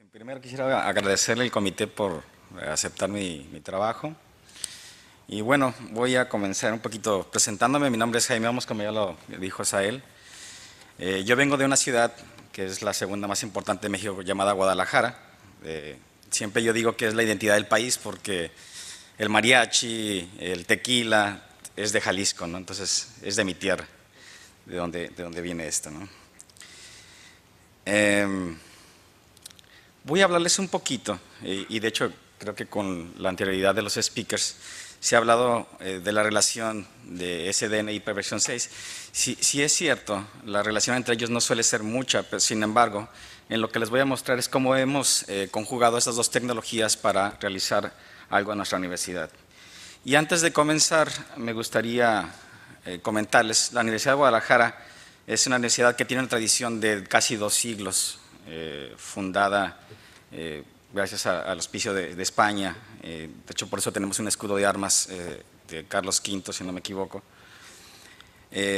En primer quisiera agradecerle al comité por eh, aceptar mi, mi, trabajo. Y bueno, voy a comenzar un poquito presentándome. Mi nombre es Jaime Vamos como ya lo dijo Sael. Eh, yo vengo de una ciudad que es la segunda más importante de México, llamada Guadalajara. Eh, siempre yo digo que es la identidad del país porque el mariachi, el tequila, es de Jalisco, ¿no? Entonces, es de mi tierra, de donde, de donde viene esto, ¿no? Em, Voy a hablarles un poquito, eh, y de hecho creo que con la anterioridad de los speakers se ha hablado eh, de la relación de SDN y perversión 6. Si, es cierto, la relación entre ellos no suele ser mucha, pero sin embargo, en lo que les voy a mostrar es cómo hemos eh, conjugado estas dos tecnologías para realizar algo en nuestra universidad. Y antes de comenzar, me gustaría comentarles, la Universidad de Guadalajara es una universidad que tiene una tradición de casi dos siglos eh, fundada eh, gracias al auspicio de, España. Eh, de hecho, por eso tenemos un escudo de armas de Carlos V, si no me equivoco.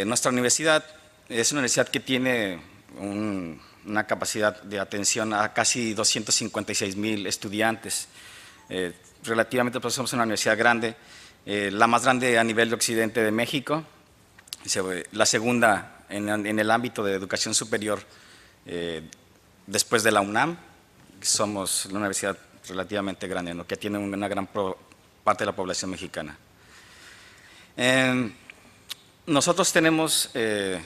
nuestra universidad es una universidad que tiene una capacidad de atención a casi 256 mil estudiantes. relativamente, pues somos una universidad grande, la más grande a nivel de Occidente de México, la segunda en, el ámbito de educación superior después de la UNAM, somos una universidad relativamente grande, que tiene una gran parte de la población mexicana. Em, nosotros tenemos eh,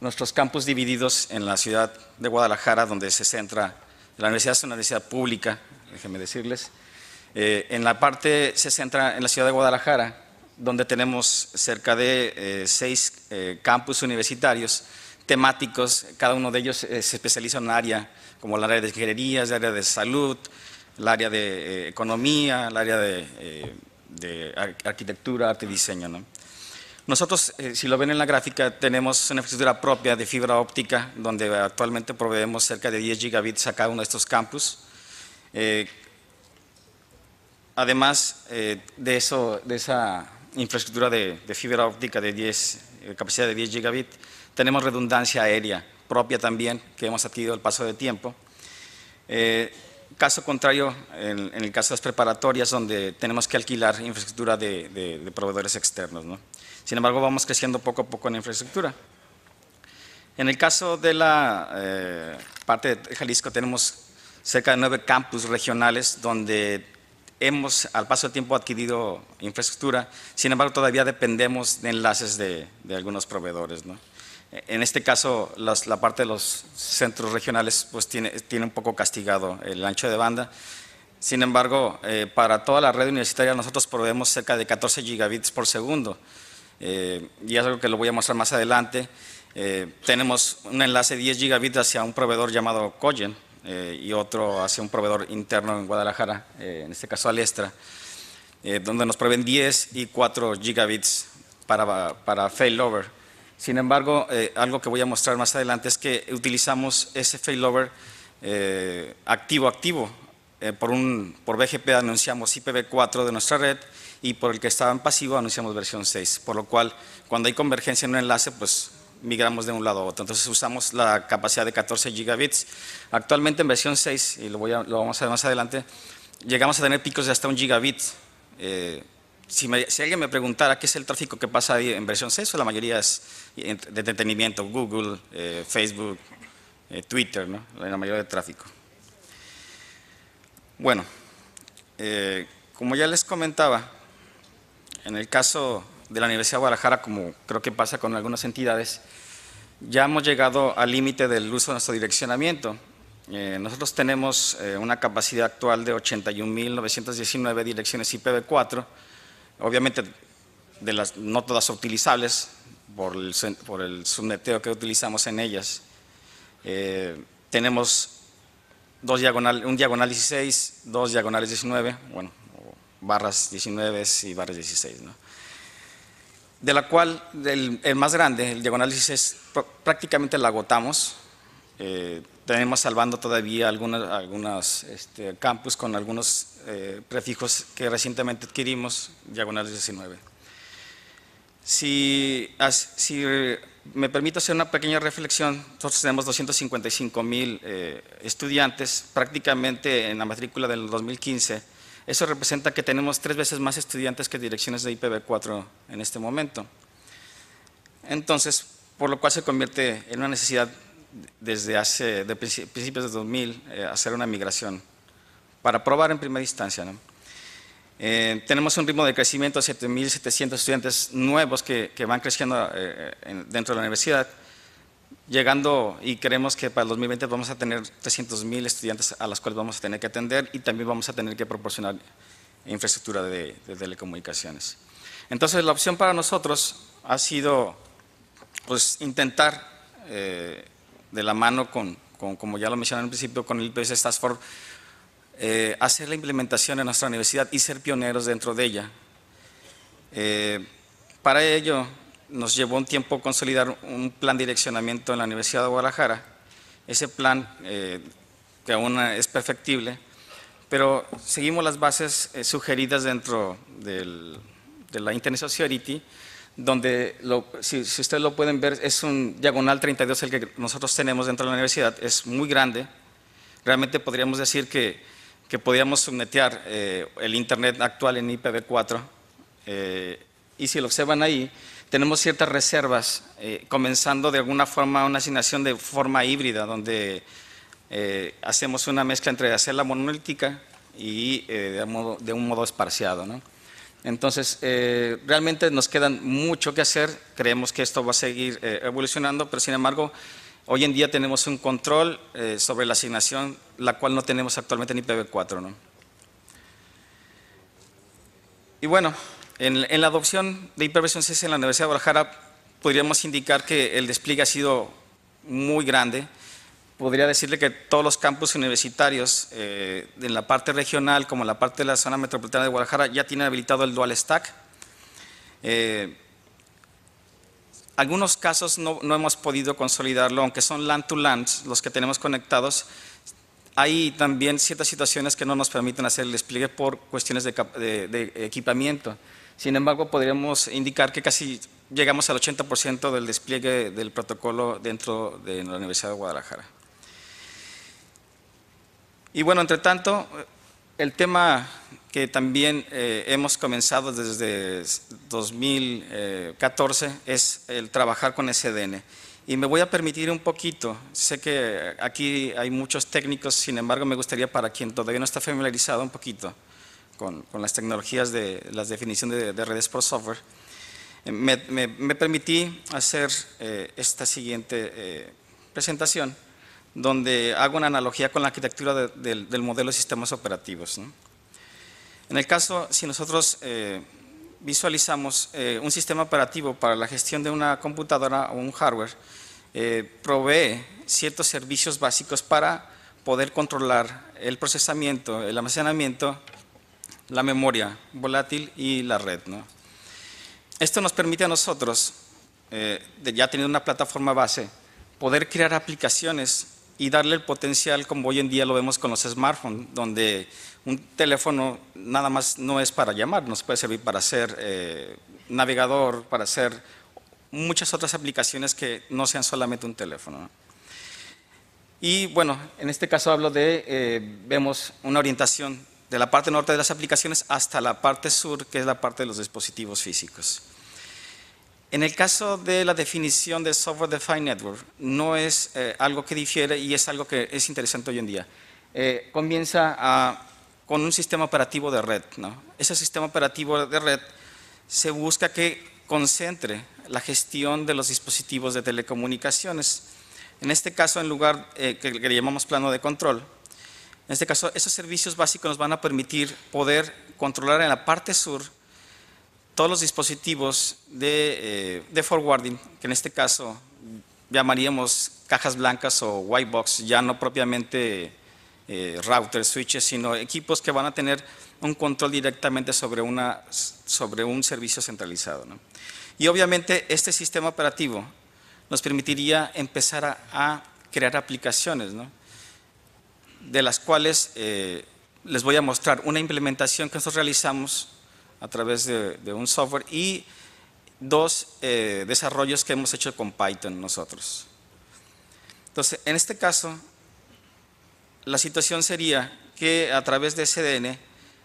nuestros campus divididos en la ciudad de Guadalajara, donde se centra, la universidad es una universidad pública, déjenme decirles, eh, en la parte se centra en la ciudad de Guadalajara, donde tenemos cerca de eh, seis campus universitarios, temáticos, cada uno de ellos eh, se especializa en un área, como el área de ingeniería, el área de salud, el área de eh, economía, el área de, eh, arquitectura, arte y diseño. Nosotros, si lo ven en la gráfica, tenemos una infraestructura propia de fibra óptica, donde actualmente proveemos cerca de 10 gigabits a cada uno de estos campus. además de, eso, de esa infraestructura de, de fibra óptica de 10, capacidad de 10 gigabits, tenemos redundancia aérea propia también, que hemos adquirido al paso del tiempo. Eh, caso contrario, en, el caso de las preparatorias, donde tenemos que alquilar infraestructura de, proveedores externos. ¿no? Sin embargo, vamos creciendo poco a poco en infraestructura. En el caso de la eh, parte de Jalisco, tenemos cerca de nueve campus regionales donde hemos, al paso del tiempo, adquirido infraestructura. Sin embargo, todavía dependemos de enlaces de, de algunos proveedores. ¿no? en este caso, la parte de los centros regionales pues, tiene, tiene, un poco castigado el ancho de banda. Sin embargo, eh, para toda la red universitaria nosotros proveemos cerca de 14 gigabits por segundo. Eh, y es algo que lo voy a mostrar más adelante. Eh, tenemos un enlace de 10 gigabits hacia un proveedor llamado Cogen y otro hacia un proveedor interno en Guadalajara, en este caso Alestra, donde nos proveen 10 y 4 gigabits para, para failover. Sin embargo, eh, algo que voy a mostrar más adelante es que utilizamos ese failover activo-activo. Eh, eh, por, por BGP anunciamos IPv4 de nuestra red y por el que estaba en pasivo anunciamos versión 6, por lo cual cuando hay convergencia en un enlace, pues migramos de un lado a otro. Entonces usamos la capacidad de 14 gigabits. Actualmente en versión 6, y lo, voy a, lo vamos a ver más adelante, llegamos a tener picos de hasta un gigabit si, alguien me preguntara qué es el tráfico que pasa en versión CESO, la mayoría es de entretenimiento, Google, eh, Facebook, eh, Twitter, ¿no? la mayoría de tráfico. Bueno, eh, como ya les comentaba, en el caso de la Universidad de Guadalajara, como creo que pasa con algunas entidades, ya hemos llegado al límite del uso de nuestro direccionamiento. nosotros tenemos una capacidad actual de 81.919 direcciones IPv4 Obviamente, de las, no todas utilizables por el, por subneteo que utilizamos en ellas. Eh, tenemos dos diagonal, un diagonal 16, dos diagonales 19, bueno, barras 19 y barras 16, ¿no? De la cual el, el más grande, el diagonal 16, prácticamente la agotamos eh, tenemos salvando todavía algunos algunas, este, campus con algunos eh, prefijos que recientemente adquirimos, diagonal 19. Si, si me permito hacer una pequeña reflexión, nosotros tenemos 255 mil eh, estudiantes prácticamente en la matrícula del 2015. Eso representa que tenemos tres veces más estudiantes que direcciones de IPv4 en este momento. Entonces, por lo cual se convierte en una necesidad desde hace, de principios de 2000, eh, hacer una migración para probar en primera instancia. Eh, tenemos un ritmo de crecimiento de 7.700 estudiantes nuevos que, que van creciendo eh, dentro de la universidad, llegando y creemos que para el 2020 vamos a tener 300.000 estudiantes a los cuales vamos a tener que atender y también vamos a tener que proporcionar infraestructura de, telecomunicaciones. Entonces, la opción para nosotros ha sido pues, intentar de la mano con, como ya lo mencioné al principio, con el IPS Stasford, eh, hacer la implementación en nuestra universidad y ser pioneros dentro de ella. Eh, para ello, nos llevó un tiempo consolidar un plan de direccionamiento en la Universidad de Guadalajara. Ese plan, eh, que aún es perfectible, pero seguimos las bases sugeridas dentro de la Internet Society, donde si, ustedes lo pueden ver, es un diagonal 32 el que nosotros tenemos dentro de la universidad, es muy grande. Realmente podríamos decir que, que podríamos subnetear eh, el Internet actual en IPv4. Eh, y si lo observan ahí, tenemos ciertas reservas, eh, comenzando de alguna forma una asignación de forma híbrida, donde hacemos una mezcla entre hacerla monolítica y de, un modo, de un modo esparciado. ¿no? Entonces, eh, realmente nos queda mucho que hacer, creemos que esto va a seguir eh, evolucionando, pero sin embargo, hoy en día tenemos un control eh, sobre la asignación, la cual no tenemos actualmente en IPv4. Y bueno, en, en, la adopción de IPv 6 en la Universidad de Guadalajara, podríamos indicar que el despliegue ha sido muy grande, podría decirle que todos los campus universitarios, eh, en la parte regional como en la parte de la zona metropolitana de Guadalajara, ya tienen habilitado el dual stack. Eh, algunos casos no, hemos podido consolidarlo, aunque son land to land los que tenemos conectados. Hay también ciertas situaciones que no nos permiten hacer el despliegue por cuestiones de equipamiento. Sin embargo, podríamos indicar que casi llegamos al 80% del despliegue del protocolo dentro de la Universidad de Guadalajara. Y bueno, entre tanto, el tema que también eh, hemos comenzado desde 2014 eh, es el trabajar con SDN. Y me voy a permitir un poquito, sé que aquí hay muchos técnicos, sin embargo me gustaría para quien todavía no está familiarizado un poquito con, las tecnologías de las definición de, redes por software, eh, me, permití hacer esta siguiente presentación donde hago una analogía con la arquitectura del modelo de sistemas operativos. En el caso, si nosotros eh, visualizamos eh, un sistema operativo para la gestión de una computadora o un hardware, eh, provee ciertos servicios básicos para poder controlar el procesamiento, el almacenamiento, la memoria volátil y la red. Esto nos permite a nosotros, ya teniendo una plataforma base, poder crear aplicaciones y darle el potencial como hoy en día lo vemos con los smartphones, donde un teléfono nada más no es para llamar, nos puede servir para ser eh, navegador, para hacer muchas otras aplicaciones que no sean solamente un teléfono. Y bueno, en este caso hablo de, eh, vemos una orientación de la parte norte de las aplicaciones hasta la parte sur, que es la parte de los dispositivos físicos. En el caso de la definición de Software Defined Network, no es eh, algo que difiere y es algo que es interesante hoy en día. Eh, comienza a, con un sistema operativo de red. ¿no? Ese sistema operativo de red se busca que concentre la gestión de los dispositivos de telecomunicaciones. En este caso, en lugar eh, que le llamamos plano de control, en este caso, esos servicios básicos nos van a permitir poder controlar en la parte sur todos los dispositivos eh, de, forwarding, que en este caso llamaríamos cajas blancas o white box, ya no propiamente eh, routers, switches, sino equipos que van a tener un control directamente sobre, un servicio centralizado. Y obviamente este sistema operativo nos permitiría empezar a, crear aplicaciones, de las cuales eh, les voy a mostrar una implementación que nosotros realizamos a través de, un software y dos eh, desarrollos que hemos hecho con Python nosotros. Entonces, en este caso, la situación sería que a través de CDN,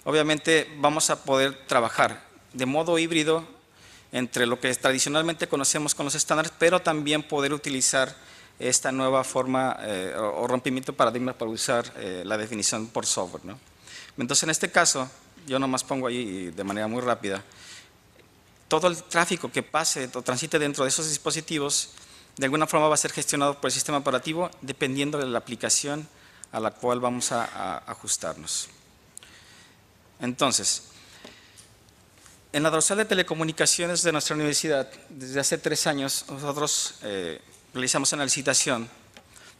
obviamente vamos a poder trabajar de modo híbrido entre lo que tradicionalmente conocemos con los estándares, pero también poder utilizar esta nueva forma eh, o rompimiento de paradigma para usar eh, la definición por software. ¿no? Entonces, en este caso, yo nomás pongo ahí de manera muy rápida, todo el tráfico que pase o transite dentro de esos dispositivos, de alguna forma va a ser gestionado por el sistema operativo dependiendo de la aplicación a la cual vamos a, ajustarnos. Entonces, en la dorsal de telecomunicaciones de nuestra universidad, desde hace tres años, nosotros eh, realizamos una licitación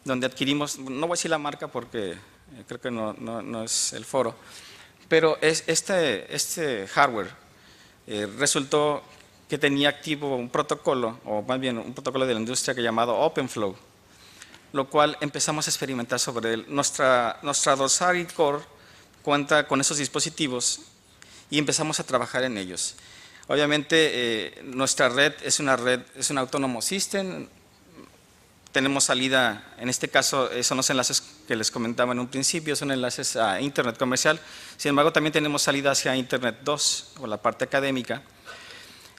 donde adquirimos, no voy a decir la marca porque eh, creo que no, no, es el foro, pero es, este, este hardware eh, resultó que tenía activo un protocolo, o más bien un protocolo de la industria que llamado OpenFlow, lo cual empezamos a experimentar sobre él. Nuestra, nuestra y Core cuenta con esos dispositivos y empezamos a trabajar en ellos. Obviamente, eh, nuestra red es una red, es un autónomo system, tenemos salida, en este caso son los enlaces que les comentaba en un principio, son enlaces a Internet comercial, sin embargo también tenemos salida hacia Internet 2 o la parte académica.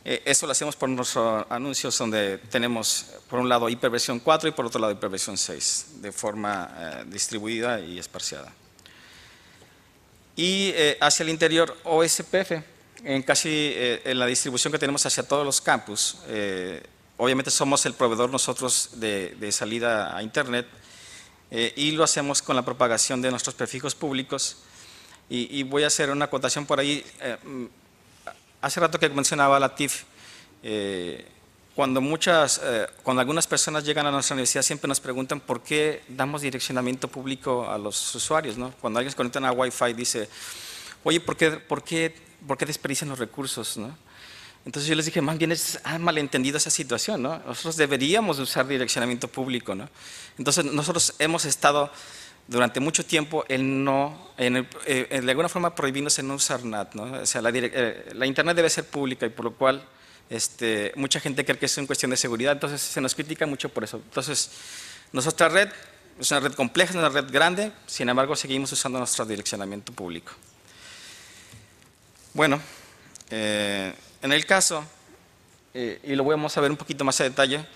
Eh, eso lo hacemos por nuestros anuncios donde tenemos por un lado hiperversión 4 y por otro lado hiperversión 6 de forma eh, distribuida y esparciada. Y eh, hacia el interior OSPF, en casi en la distribución que tenemos hacia todos los campus, obviamente somos el proveedor nosotros de, salida a Internet eh, y lo hacemos con la propagación de nuestros prefijos públicos. Y, voy a hacer una acotación por ahí. Eh, hace rato que mencionaba la TIF, eh, cuando, muchas, cuando algunas personas llegan a nuestra universidad siempre nos preguntan por qué damos direccionamiento público a los usuarios. ¿no? Cuando alguien se conecta a Wi-Fi dice, oye, ¿por qué, por qué, por qué desperdician los recursos? ¿no? Entonces yo les dije, más bien es, han ah, malentendido esa situación, ¿no? Nosotros deberíamos usar direccionamiento público, ¿no? Entonces nosotros hemos estado durante mucho tiempo en no, en eh, de alguna forma prohibirnos en no usar NAT, ¿no? O sea, eh, la, Internet debe ser pública y por lo cual este, mucha gente cree que es una cuestión de seguridad, entonces se nos critica mucho por eso. Entonces, nuestra red es una red compleja, es una red grande, sin embargo seguimos usando nuestro direccionamiento público. Bueno, eh, en el caso, eh, y lo vamos a ver un poquito más a detalle,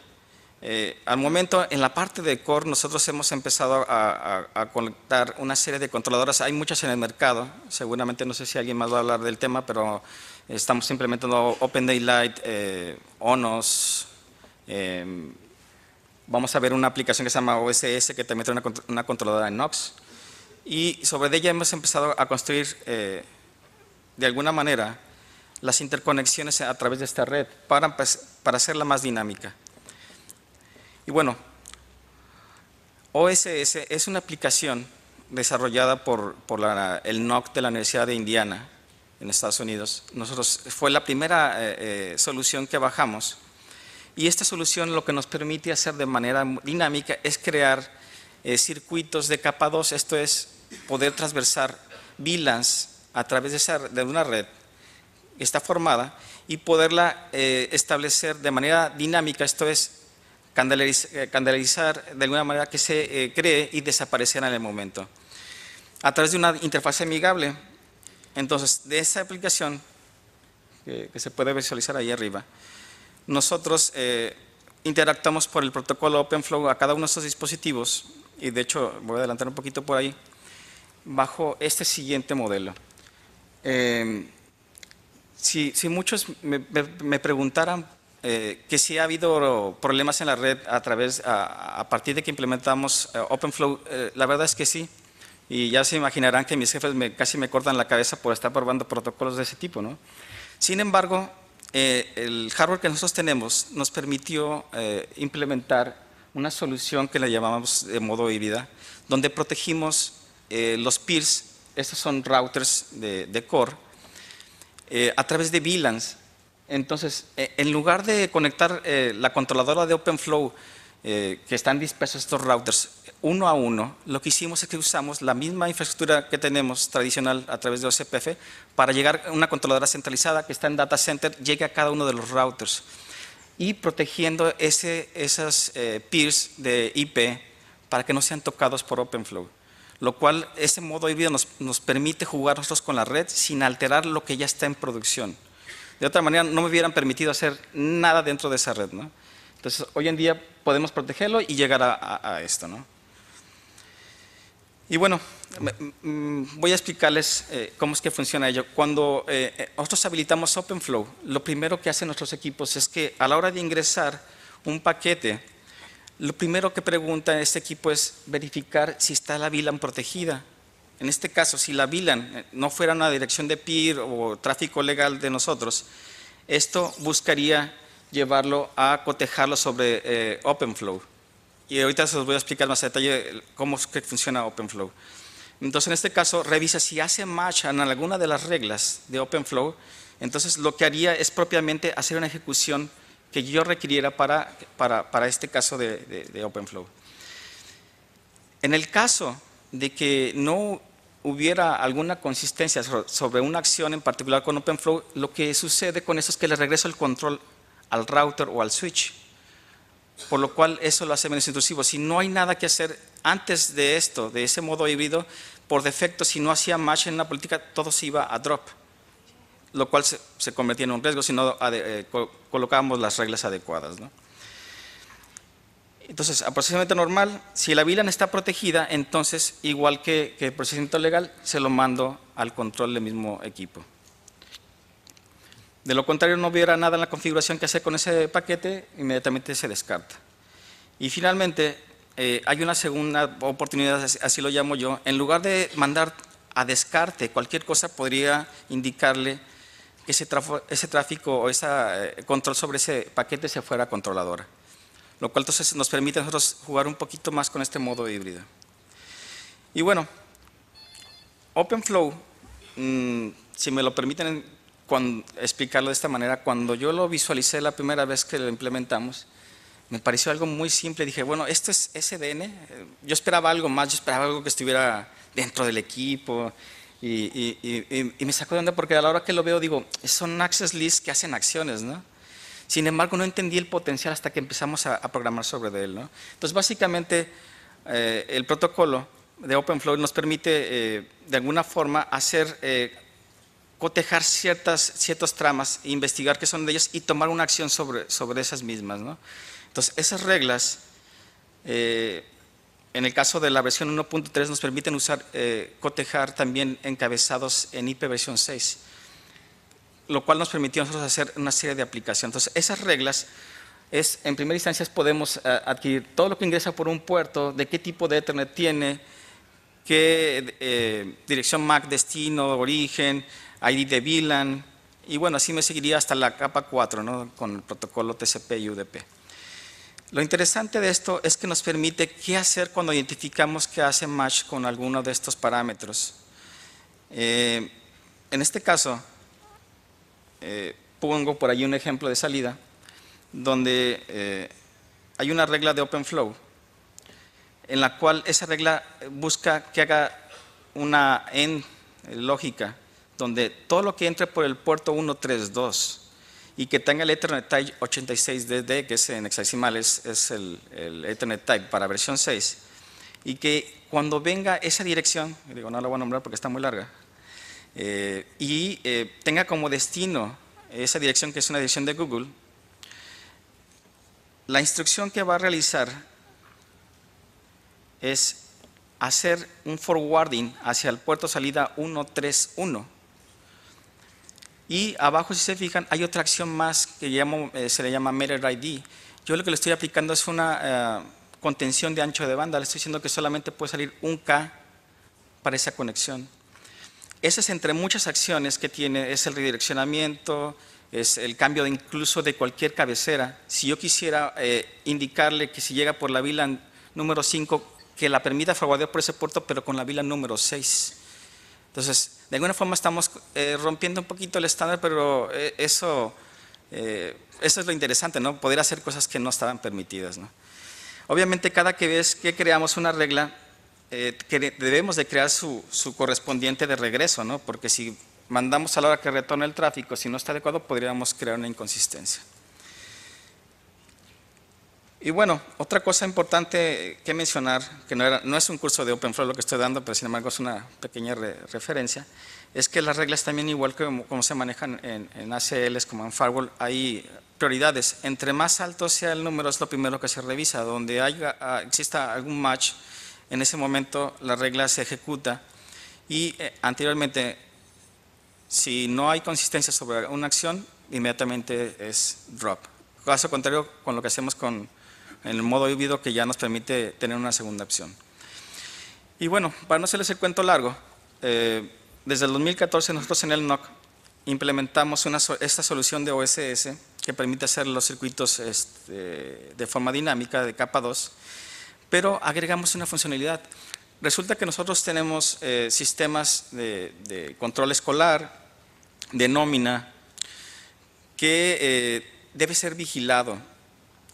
eh, al momento, en la parte de core, nosotros hemos empezado a, conectar una serie de controladoras. Hay muchas en el mercado. Seguramente, no sé si alguien más va a hablar del tema, pero estamos implementando Open Daylight, eh, ONOS. Em, vamos a ver una aplicación que se llama OSS, que también trae una, una controladora en Nox. Y sobre ella hemos empezado a construir, de alguna manera, las interconexiones a través de esta red para, para hacerla más dinámica. Y bueno, OSS es una aplicación desarrollada por, el NOC de la Universidad de Indiana en Estados Unidos. Nosotros fue la primera eh, eh, solución que bajamos y esta solución lo que nos permite hacer de manera dinámica es crear eh, circuitos de capa 2, esto es poder transversar VLANs a través de una red está formada y poderla eh, establecer de manera dinámica, esto es, candelarizar eh, de alguna manera que se eh, cree y desaparecerá en el momento. A través de una interfaz amigable, entonces, de esa aplicación que, se puede visualizar ahí arriba, nosotros interactuamos por el protocolo OpenFlow a cada uno de estos dispositivos, y de hecho voy a adelantar un poquito por ahí, bajo este siguiente modelo. Si, muchos me, preguntaran eh, que si ha habido problemas en la red a, través, a, partir de que implementamos eh, OpenFlow, eh, la verdad es que sí. Y ya se imaginarán que mis jefes casi me cortan la cabeza por estar probando protocolos de ese tipo. ¿no? Sin embargo, el hardware que nosotros tenemos nos permitió implementar una solución que la llamamos de modo híbrida, donde protegimos los peers, estos son routers de, de core, eh, a través de VLANs. Entonces, eh, en lugar de conectar eh, la controladora de OpenFlow, que están dispersos estos routers, uno a uno, lo que hicimos es que usamos la misma infraestructura que tenemos tradicional a través de OCPF para llegar a una controladora centralizada que está en data center, llegue a cada uno de los routers y protegiendo esas peers de IP para que no sean tocados por OpenFlow lo cual ese modo híbrido nos, permite jugar nosotros con la red sin alterar lo que ya está en producción. De otra manera, no me hubieran permitido hacer nada dentro de esa red. Entonces, hoy en día podemos protegerlo y llegar a, esto. Y bueno, mm, voy a explicarles eh, cómo es que funciona ello. Cuando eh, eh, nosotros habilitamos OpenFlow, lo primero que hacen nuestros equipos es que a la hora de ingresar un paquete lo primero que pregunta este equipo es verificar si está la VLAN protegida. En este caso, si la VLAN eh, no fuera una dirección de peer o tráfico legal de nosotros, esto buscaría llevarlo a cotejarlo sobre eh, OpenFlow. Y ahorita se los voy a explicar más a detalle cómo es que funciona OpenFlow. Entonces, en este caso, revisa si hace match en alguna de las reglas de OpenFlow. Entonces, lo que haría es propiamente hacer una ejecución que yo requiriera para, para, para este caso de, de OpenFlow. En el caso de que no hubiera alguna consistencia sobre una acción en particular con OpenFlow, lo que sucede con eso es que le regreso el control al router o al switch, por lo cual eso lo hace menos intrusivo. Si no hay nada que hacer antes de esto, de ese modo híbrido, por defecto, si no hacía match en la política, todo se iba a drop lo cual se, se convertía en un riesgo si no eh, colocábamos las reglas adecuadas. Entonces, a procesamiento normal, si la VLAN está protegida, entonces, igual que, que el procesamiento legal, se lo mando al control del mismo equipo. De lo contrario, no hubiera nada en la configuración que hacer con ese paquete, inmediatamente se descarta. Y finalmente, eh, hay una segunda oportunidad, así lo llamo yo, en lugar de mandar a descarte cualquier cosa, podría indicarle ese, ese tráfico o ese eh, control sobre ese paquete se fuera controladora. Lo cual entonces nos permite a nosotros jugar un poquito más con este modo híbrido. Y bueno, OpenFlow, mm, si me lo permiten cuando, explicarlo de esta manera, cuando yo lo visualicé la primera vez que lo implementamos, me pareció algo muy simple. Dije, bueno, esto es SDN. Yo esperaba algo más, yo esperaba algo que estuviera dentro del equipo, y, me sacó de onda porque a la hora que lo veo digo, son access lists que hacen acciones, ¿no? Sin embargo, no entendí el potencial hasta que empezamos a, programar sobre él, ¿no? Entonces, básicamente, eh, el protocolo de OpenFlow nos permite, eh, de alguna forma, hacer, eh, cotejar ciertas, ciertas tramas, investigar qué son de ellas y tomar una acción sobre, sobre esas mismas, ¿no? Entonces, esas reglas en el caso de la versión 1.3 nos permiten usar, eh, cotejar también encabezados en IP versión 6, lo cual nos permitió nosotros hacer una serie de aplicaciones. Entonces, esas reglas es, en primera instancia, podemos eh, adquirir todo lo que ingresa por un puerto, de qué tipo de Ethernet tiene, qué eh, dirección MAC, destino, origen, ID de VLAN, y bueno, así me seguiría hasta la capa 4, con el protocolo TCP y UDP. Lo interesante de esto es que nos permite qué hacer cuando identificamos que hace match con alguno de estos parámetros. Eh, en este caso, eh, pongo por ahí un ejemplo de salida, donde eh, hay una regla de OpenFlow, en la cual esa regla busca que haga una end lógica, donde todo lo que entre por el puerto 132 y que tenga el Ethernet Type 86DD, que es en hexadecimal, es, el, Ethernet Type para versión 6, y que cuando venga esa dirección, digo, no la voy a nombrar porque está muy larga, eh, y eh, tenga como destino esa dirección que es una dirección de Google, la instrucción que va a realizar es hacer un forwarding hacia el puerto salida 131 y abajo, si se fijan, hay otra acción más que llamo, eh, se le llama Meter ID. Yo lo que le estoy aplicando es una eh, contención de ancho de banda. Le estoy diciendo que solamente puede salir un K para esa conexión. Esa es entre muchas acciones que tiene, es el redireccionamiento, es el cambio de incluso de cualquier cabecera. Si yo quisiera eh, indicarle que si llega por la vila número 5, que la permita forwardear por ese puerto, pero con la vila número 6. Entonces, de alguna forma estamos eh, rompiendo un poquito el estándar, pero eh, eh, eso, es lo interesante, ¿no? Poder hacer cosas que no estaban permitidas, ¿no? Obviamente, cada vez que creamos una regla, debemos de crear su, correspondiente de regreso, ¿no? Porque si mandamos a la hora que retorna el tráfico, si no está adecuado, podríamos crear una inconsistencia. Y bueno, otra cosa importante que mencionar, que no, era, no es un curso de OpenFlow lo que estoy dando, pero sin embargo es una pequeña referencia, es que las reglas también, igual que como, se manejan en, ACLs, como en Firewall, hay prioridades. Entre más alto sea el número es lo primero que se revisa. Donde haya, ah, exista algún match, en ese momento la regla se ejecuta. Y eh, anteriormente, si no hay consistencia sobre una acción, inmediatamente es drop. Caso contrario con lo que hacemos con en el modo híbrido que ya nos permite tener una segunda opción. Y bueno, para no hacerles el cuento largo, eh, desde el 2014 nosotros en el NOC implementamos esta solución de OSS que permite hacer los circuitos este, de forma dinámica de capa 2, pero agregamos una funcionalidad. Resulta que nosotros tenemos eh, sistemas de, control escolar, de nómina, que eh, debe ser vigilado.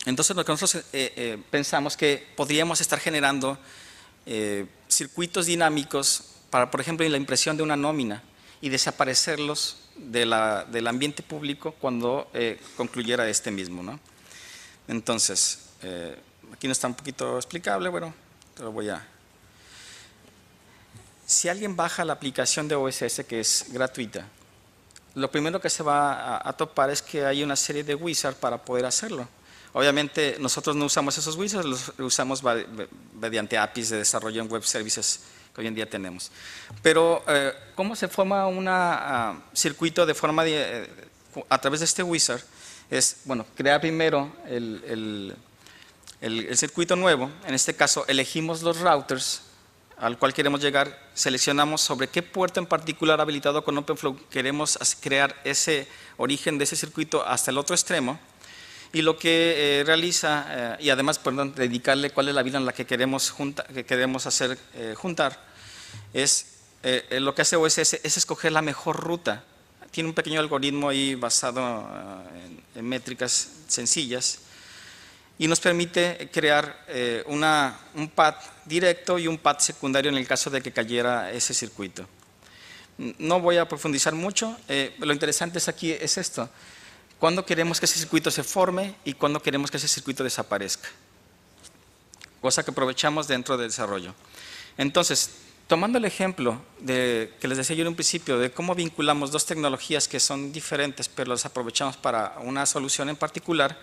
Entonces lo que nosotros eh, eh, pensamos que podríamos estar generando eh, circuitos dinámicos para, por ejemplo, la impresión de una nómina y desaparecerlos del ambiente público cuando eh, concluyera este mismo. Entonces, aquí no está un poquito explicable, bueno, te lo voy a... Si alguien baja la aplicación de OSS que es gratuita, lo primero que se va a, a topar es que hay una serie de wizards para poder hacerlo. Obviamente nosotros no usamos esos wizards, los usamos mediante APIs de desarrollo en web services que hoy en día tenemos. Pero, eh, ¿cómo se forma un ah, circuito de forma eh, a través de este wizard? Es, bueno, crear primero el, el circuito nuevo, en este caso elegimos los routers al cual queremos llegar, seleccionamos sobre qué puerto en particular habilitado con OpenFlow queremos crear ese origen de ese circuito hasta el otro extremo y lo que eh, realiza, eh, y además, perdón, dedicarle cuál es la vida en la que queremos, junta, que queremos hacer eh, juntar, es lo que hace OSS es escoger la mejor ruta. Tiene un pequeño algoritmo ahí basado en, métricas sencillas y nos permite crear un pad directo y un pad secundario en el caso de que cayera ese circuito. No voy a profundizar mucho, lo interesante es aquí es esto cuándo queremos que ese circuito se forme y cuándo queremos que ese circuito desaparezca. Cosa que aprovechamos dentro del desarrollo. Entonces, tomando el ejemplo de, que les decía yo en un principio, de cómo vinculamos dos tecnologías que son diferentes, pero las aprovechamos para una solución en particular,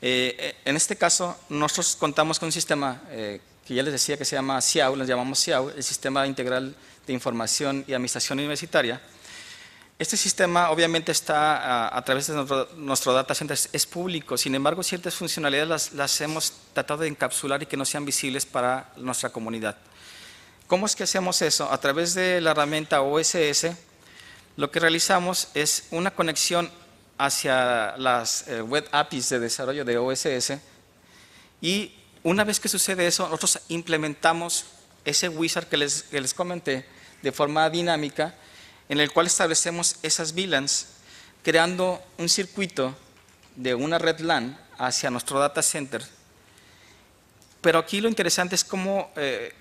eh, eh, en este caso, nosotros contamos con un sistema eh, que ya les decía que se llama Ciau, lo llamamos SIAU, el Sistema Integral de Información y Administración Universitaria, este sistema obviamente está ah, a, través de nuestro, nuestro, data center, es público, sin embargo ciertas funcionalidades las, hemos tratado de encapsular y que no sean visibles para nuestra comunidad. ¿Cómo es que hacemos eso? A través de la herramienta OSS, lo que realizamos es una conexión hacia las eh, web APIs de desarrollo de OSS y una vez que sucede eso, nosotros implementamos ese wizard que les comenté de forma dinámica en el cual establecemos esas VLANs, creando un circuito de una red LAN hacia nuestro data center. Pero aquí lo interesante es cómo, eh,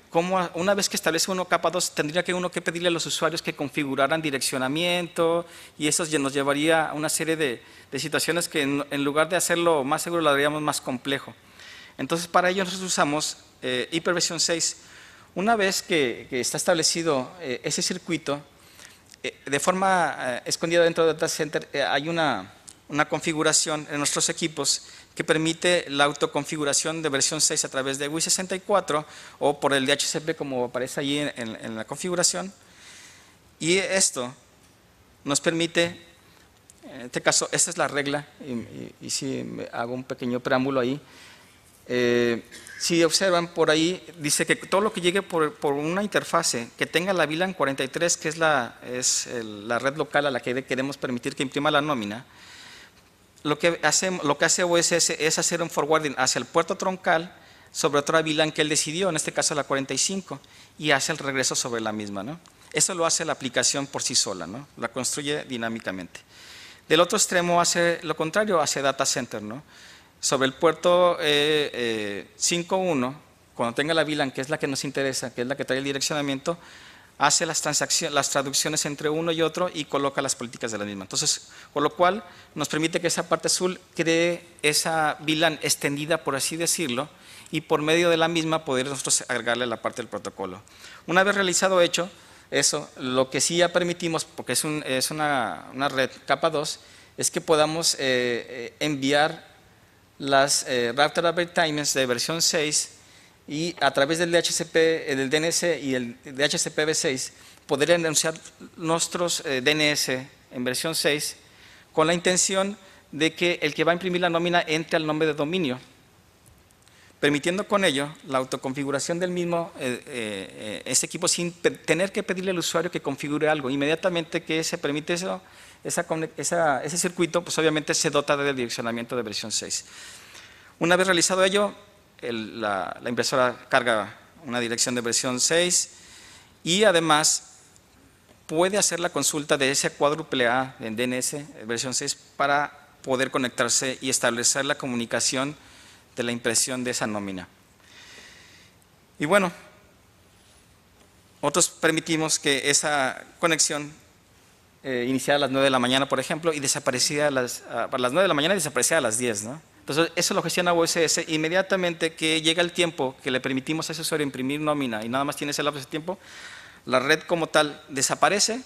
una vez que establece uno capa 2, tendría que uno que pedirle a los usuarios que configuraran direccionamiento y eso nos llevaría a una serie de, situaciones que en, lugar de hacerlo más seguro, lo haríamos más complejo. Entonces, para ello nosotros usamos eh, 6. Una vez que, está establecido eh, ese circuito, de forma eh, escondida dentro de data center eh, hay una, configuración en nuestros equipos que permite la autoconfiguración de versión 6 a través de Wii 64 o por el DHCP como aparece allí en, la configuración. Y esto nos permite, en este caso, esta es la regla, y, si hago un pequeño preámbulo ahí, eh, si observan por ahí, dice que todo lo que llegue por, una interfase que tenga la VLAN 43, que es, la, es la red local a la que queremos permitir que imprima la nómina, lo que hace, lo que hace OSS es hacer un forwarding hacia el puerto troncal sobre otra VLAN que él decidió, en este caso la 45, y hace el regreso sobre la misma. ¿no? Eso lo hace la aplicación por sí sola, ¿no? la construye dinámicamente. Del otro extremo hace lo contrario, hace data center. ¿no? sobre el puerto 5.1, eh, eh, cuando tenga la VLAN, que es la que nos interesa, que es la que trae el direccionamiento, hace las, las traducciones entre uno y otro y coloca las políticas de la misma. Entonces, con lo cual nos permite que esa parte azul cree esa VLAN extendida, por así decirlo, y por medio de la misma poder nosotros agregarle la parte del protocolo. Una vez realizado hecho, eso, lo que sí ya permitimos, porque es, una, red capa 2, es que podamos eh, enviar las eh, Raptor Raptor Advertisements de versión 6 y a través del DHCP, eh, del DNS y el DHCPv6 podrían anunciar nuestros eh, DNS en versión 6 con la intención de que el que va a imprimir la nómina entre al nombre de dominio, permitiendo con ello la autoconfiguración del mismo ese equipo sin tener que pedirle al usuario que configure algo. Inmediatamente que se permite eso, ese circuito pues obviamente se dota de direccionamiento de versión 6. Una vez realizado ello, la, impresora carga una dirección de versión 6 y además puede hacer la consulta de ese cuádruple A en DNS versión 6 para poder conectarse y establecer la comunicación de la impresión de esa nómina. Y bueno, otros permitimos que esa conexión eh, iniciada a las 9 de la mañana, por ejemplo, y desaparecida a las, nueve de la mañana y a las 10, ¿no? Entonces, eso lo gestiona OSS. Inmediatamente que llega el tiempo que le permitimos a ese usuario imprimir nómina y nada más tiene ese lapso de tiempo, la red como tal desaparece,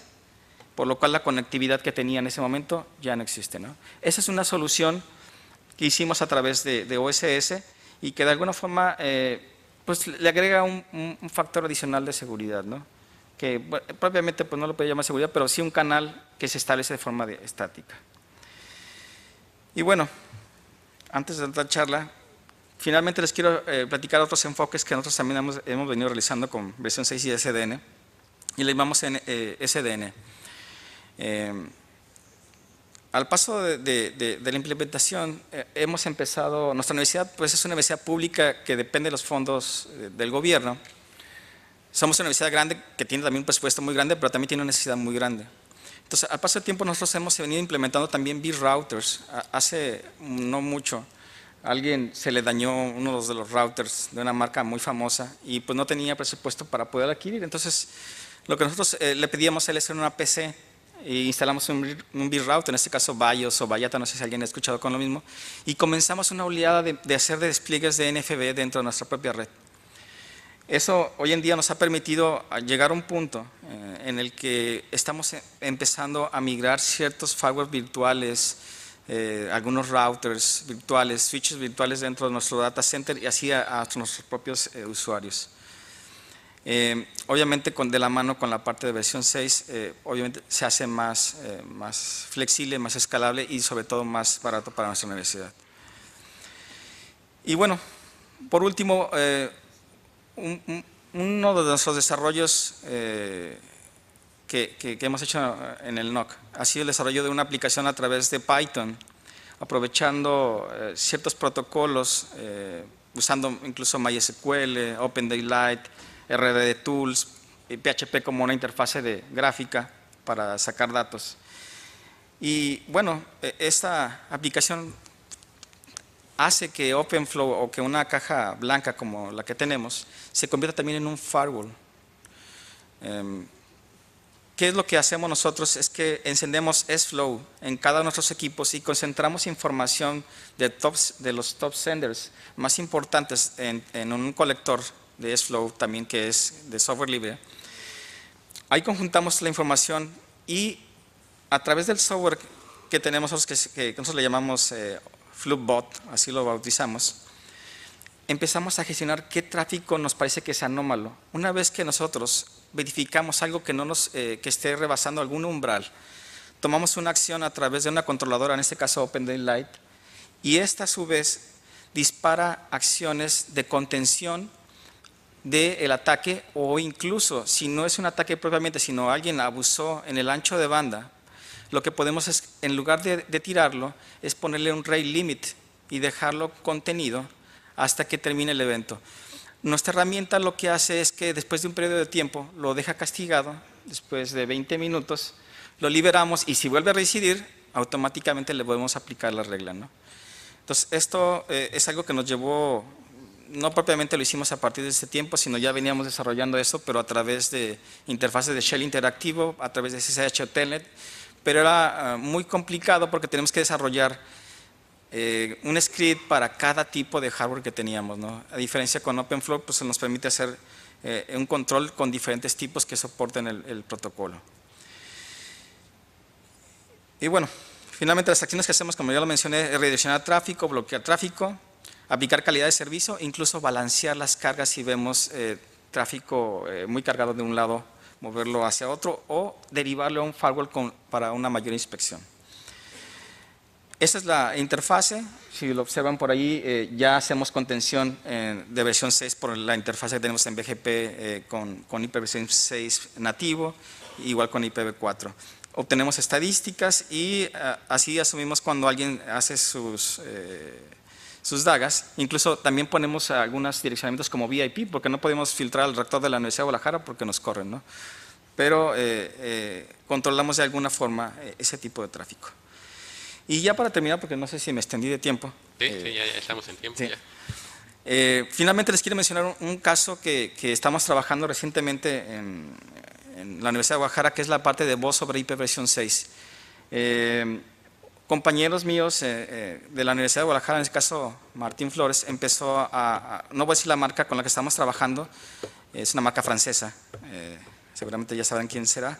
por lo cual la conectividad que tenía en ese momento ya no existe. ¿no? Esa es una solución que hicimos a través de, OSS y que de alguna forma eh, pues le agrega un, un factor adicional de seguridad. ¿no? que propiamente pues, no lo podía llamar seguridad, pero sí un canal que se establece de forma estática. Y bueno, antes de la charla, finalmente les quiero eh, platicar otros enfoques que nosotros también hemos, venido realizando con versión 6 y SDN, y le llamamos en, eh, SDN. Eh, al paso de, de la implementación, hemos empezado, nuestra universidad pues, es una universidad pública que depende de los fondos del gobierno, somos una universidad grande que tiene también un presupuesto muy grande, pero también tiene una necesidad muy grande. Entonces, al paso del tiempo nosotros hemos venido implementando también B-routers. Hace no mucho, a alguien se le dañó uno de los routers de una marca muy famosa y pues no tenía presupuesto para poder adquirir. Entonces, lo que nosotros eh, le pedíamos a él es una PC e instalamos un, B-router, en este caso BIOS o Bayata, no sé si alguien ha escuchado con lo mismo, y comenzamos una oleada de, de hacer despliegues de NFB dentro de nuestra propia red. Eso hoy en día nos ha permitido llegar a un punto eh, en el que estamos e-, empezando a migrar ciertos firewalls virtuales, eh, algunos routers virtuales, switches virtuales dentro de nuestro data center y así a, nuestros propios eh, usuarios. obviamente con, de la mano con la parte de versión 6, obviamente se hace más, más flexible, más escalable y sobre todo más barato para nuestra universidad. Y bueno, por último, uno de nuestros desarrollos eh, que, hemos hecho en el NOC ha sido el desarrollo de una aplicación a través de Python, aprovechando eh, ciertos protocolos, eh, usando incluso MySQL, OpenDaylight, RDD Tools, PHP como una interfase de gráfica para sacar datos. Y bueno, e, esta aplicación hace que OpenFlow o que una caja blanca como la que tenemos se convierta también en un firewall. Em, ¿Qué es lo que hacemos nosotros? Es que encendemos s en cada uno de nuestros equipos y concentramos información de, tops, de los top senders más importantes en, un colector de s también que es de software libre. Ahí conjuntamos la información y a través del software que tenemos que, nosotros le llamamos eh, Flubbot, así lo bautizamos, empezamos a gestionar qué tráfico nos parece que es anómalo. Una vez que nosotros verificamos algo que, no nos, eh, esté rebasando algún umbral, tomamos una acción a través de una controladora, en este caso Open Daylight, y esta a su vez dispara acciones de contención del ataque o incluso si no es un ataque propiamente, sino alguien abusó en el ancho de banda, lo que podemos es, en lugar de, tirarlo, es ponerle un rate limit y dejarlo contenido hasta que termine el evento. Nuestra herramienta lo que hace es que después de un periodo de tiempo lo deja castigado, después de 20 minutos, lo liberamos y si vuelve a reincidir, automáticamente le podemos aplicar la regla. ¿no? Entonces, esto eh, es algo que nos llevó, no propiamente lo hicimos a partir de ese tiempo, sino ya veníamos desarrollando eso, pero a través de interfaces de Shell interactivo, a través de SSH o Telnet, pero era ah, muy complicado porque tenemos que desarrollar eh, un script para cada tipo de hardware que teníamos. A diferencia con OpenFlow, pues nos permite hacer eh, un control con diferentes tipos que soporten el, protocolo. Y bueno, finalmente las acciones que hacemos, como ya lo mencioné, es redireccionar tráfico, bloquear tráfico, aplicar calidad de servicio, incluso balancear las cargas si vemos eh, tráfico muy cargado de un lado moverlo hacia otro o derivarlo a un firewall para una mayor inspección. Esta es la interfase, si lo observan por ahí, eh, ya hacemos contención eh, de versión 6 por la interfase que tenemos en BGP eh, con, con IPv6 nativo, igual con IPv4. Obtenemos estadísticas y así asumimos cuando alguien hace sus sus dagas. Incluso también ponemos algunos direccionamientos como VIP, porque no podemos filtrar al rector de la Universidad de Guadalajara porque nos corren, ¿no? Pero eh, eh, controlamos de alguna forma eh, ese tipo de tráfico. Y ya para terminar, porque no sé si me extendí de tiempo. Sí, ya, estamos en tiempo. finalmente les quiero mencionar un, caso que, estamos trabajando recientemente en, la Universidad de Guadalajara, que es la parte de voz sobre IP versión 6 compañeros míos eh, eh, de la Universidad de Guadalajara, en este caso Martín Flores, empezó a, no voy a decir la marca con la que estamos trabajando, es una marca francesa, eh, seguramente ya saben quién será.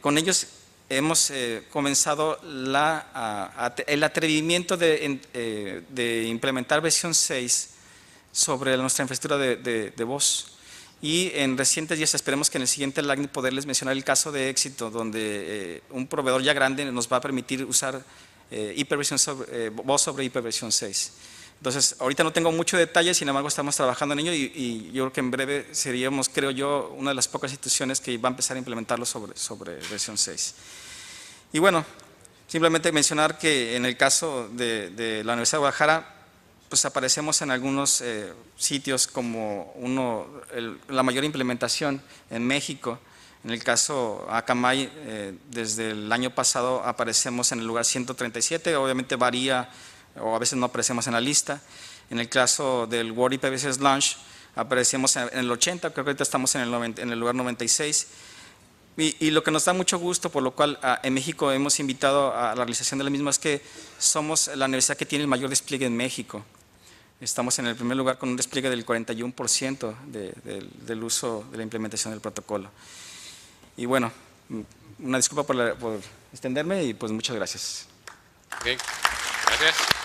con ellos hemos comenzado el atrevimiento de, implementar versión 6 sobre nuestra infraestructura de, de voz. Y en recientes días esperemos que en el siguiente LACNI poderles mencionar el caso de éxito, donde eh, un proveedor ya grande nos va a permitir usar eh, sobre, eh, voz sobre hiperversión 6. Entonces, ahorita no tengo mucho detalle, sin embargo, estamos trabajando en ello y, yo creo que en breve seríamos, creo yo, una de las pocas instituciones que va a empezar a implementarlo sobre, sobre versión 6. Y bueno, simplemente mencionar que en el caso de, de la Universidad de Guadalajara, pues aparecemos en algunos eh, sitios como uno, la mayor implementación en México. En el caso Akamai, eh, desde el año pasado aparecemos en el lugar 137, obviamente varía o a veces no aparecemos en la lista. En el caso del Word ipv Launch, aparecemos en el 80, creo que ahorita estamos en el, en el lugar 96. Y, lo que nos da mucho gusto, por lo cual en México hemos invitado a la realización de la misma, es que somos la universidad que tiene el mayor despliegue en México. Estamos en el primer lugar con un despliegue del 41% del uso de la implementación del protocolo. Y bueno, una disculpa por, extenderme y pues muchas gracias. Gracias.